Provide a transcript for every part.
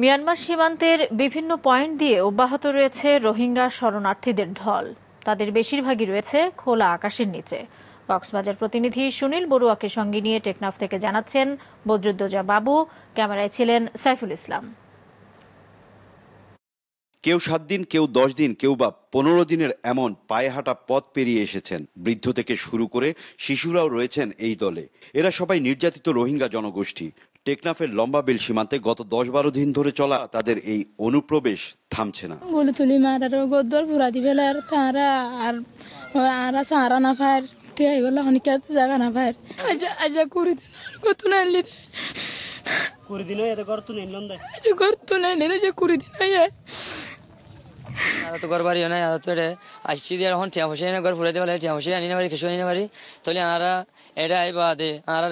Myanmar সীমান্তের বিভিন্ন point দিয়ে অব্যাহত রয়েছে রোহিঙ্গা শরণার্থীদের ঢল তাদের বেশিরভাগই রয়েছে খোলা আকাশের নিচে কক্সবাজার প্রতিনিধি সুনীল বড়ুয়াকে সঙ্গে নিয়ে টেকনাফ থেকে জানাচ্ছেন বদরুদ্দোজা বাবু ক্যামেরায় ছিলেন সাইফুল ইসলাম কেউ সাত দিন কেউ দশ দিন কেউ বা পনেরো দিনের এমন পায়ে হাঁটা পথ পেরিয়ে এসেছেন বৃদ্ধ থেকে শুরু করে শিশুরাও রয়েছেন এই দলে এরা সবাই নির্যাতিত রোহিঙ্গা জনগোষ্ঠী টেকনাফের লম্বা বিল সীমান্তে গত দশ বারো দিন ধরে চলা তাদের এই অনুপ্রবেশ থামছে না গুলি তুলি আর গদ্দর দিবে আর তারা আর আর সারা না পায় বলে অনেক জায়গা না পায় আজ আজ করে দিন কত না আনলি করে দিন এত গর্ত নেই লন্দা আজ গর্ত নেই যে করে দিন আর তো ঘর বাড়িও নাই আর তো এটা আসছি এখন না ঘর আনি পারি না পারি তাহলে আই বাদে আরা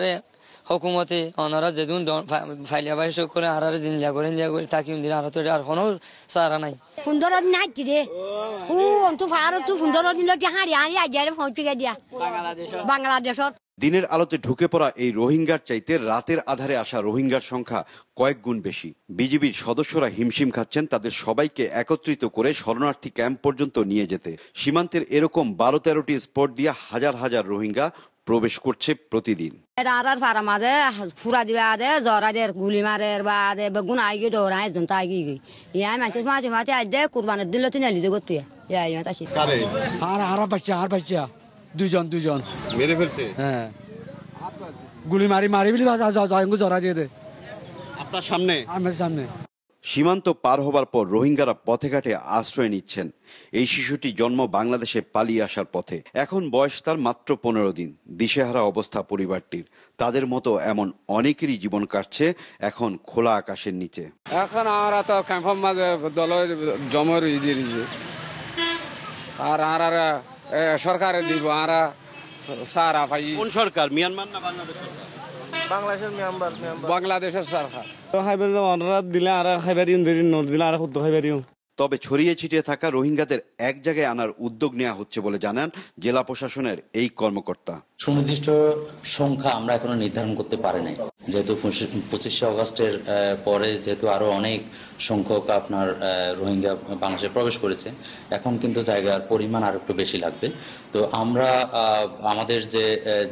হকুমতে অনারা যেদিন ফাইলিয়া বাই শোক করে আর দিন লিয়া করে লিয়া করে থাকি দিন আর তো আর কোনো সারা নাই সুন্দর দিন হাঁটি রে ও অন্তু ফার তো সুন্দর দিন আই যায় ফোন টিকে দিয়া বাংলাদেশ দিনের আলোতে ঢুকে পড়া এই রোহিঙ্গার চাইতে রাতের আধারে আসা রোহিঙ্গার সংখ্যা কয়েক গুণ বেশি বিজিবির সদস্যরা হিমশিম খাচ্ছেন তাদের সবাইকে একত্রিত করে শরণার্থী ক্যাম্প পর্যন্ত নিয়ে যেতে সীমান্তের এরকম বারো তেরোটি স্পট দিয়ে হাজার হাজার রোহিঙ্গা প্রবেশ করছে প্রতিদিন দুজন দুজন মেরে ফেলছে হ্যাঁ গুলি মারি মারি বিলি জরা দিয়ে দে আপনার সামনে আমার সামনে সীমান্ত পার হবার পর রোহিঙ্গারা পথে ঘাটে আশ্রয় নিচ্ছেন এই শিশুটি জন্ম বাংলাদেশে পালিয়ে আসার পথে এখন বয়স তার মাত্র পনেরো দিন দিশেহারা অবস্থা পরিবারটির তাদের মতো এমন অনেকেরই জীবন কাটছে এখন খোলা আকাশের নিচে এখন আর তো ক্যাম্পের মাঝে দলের জমের আর আর সরকারে দিব আরা কোন সরকার মিয়ানমার না বাংলাদেশ সরকার তবে ছড়িয়ে ছিটিয়ে থাকা রোহিঙ্গাদের এক জায়গায় আনার উদ্যোগ নেওয়া হচ্ছে বলে জানান জেলা প্রশাসনের এই কর্মকর্তা সুনির্দিষ্ট সংখ্যা আমরা এখনো নির্ধারণ করতে পারি নাই যেহেতু পঁচিশে অগাস্টের পরে যেহেতু আরও অনেক সংখ্যক আপনার রোহিঙ্গা বাংলাদেশে প্রবেশ করেছে এখন কিন্তু জায়গার পরিমাণ আর একটু বেশি লাগবে তো আমরা আমাদের যে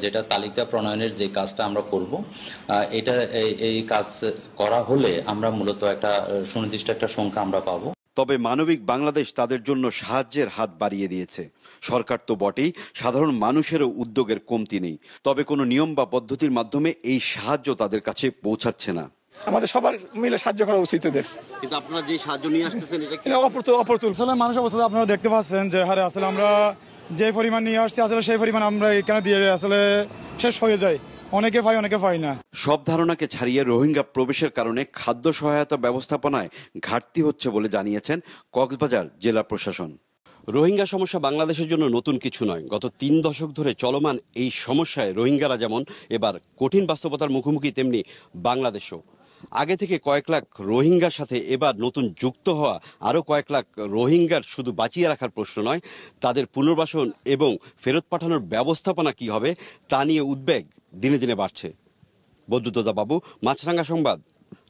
যেটা তালিকা প্রণয়নের যে কাজটা আমরা করব এটা এই কাজ করা হলে আমরা মূলত একটা সুনির্দিষ্ট একটা সংখ্যা আমরা পাবো তবে মানবিক বাংলাদেশ তাদের জন্য সাহায্যের হাত বাড়িয়ে দিয়েছে সরকার তো বটেই সাধারণ মানুষেরও উদ্যোগের কমতি নেই তবে কোনো নিয়ম বা পদ্ধতির মাধ্যমে এই সাহায্য তাদের কাছে পৌঁছাচ্ছে না আমাদের সবার মিলে সাহায্য করা উচিত এদের কিন্তু আপনারা যে সাহায্য নিয়ে আসতেছেন এটা অপরতুল অপরতুল আসলে মানুষ অবস্থা আপনারা দেখতে পাচ্ছেন যে হারে আসলে আমরা যে পরিমাণ নিয়ে আসছি আসলে সেই পরিমাণ আমরা এখানে দিয়ে আসলে শেষ হয়ে যায় অনেকে পায় অনেকে পায় না সব ধারণাকে ছাড়িয়ে রোহিঙ্গা প্রবেশের কারণে খাদ্য সহায়তা ব্যবস্থাপনায় ঘাটতি হচ্ছে বলে জানিয়েছেন কক্সবাজার জেলা প্রশাসন রোহিঙ্গা সমস্যা বাংলাদেশের জন্য নতুন কিছু নয় গত তিন দশক ধরে চলমান এই সমস্যায় রোহিঙ্গারা যেমন এবার কঠিন বাস্তবতার মুখোমুখি তেমনি বাংলাদেশও আগে থেকে কয়েক লাখ রোহিঙ্গার সাথে এবার নতুন যুক্ত হওয়া আরও কয়েক লাখ রোহিঙ্গার শুধু বাঁচিয়ে রাখার প্রশ্ন নয় তাদের পুনর্বাসন এবং ফেরত পাঠানোর ব্যবস্থাপনা কি হবে তা নিয়ে উদ্বেগ দিনে দিনে বাড়ছে বদ্যুতদা বাবু মাছরাঙ্গা সংবাদ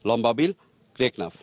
লম্বাবিল ক্রেকনাফ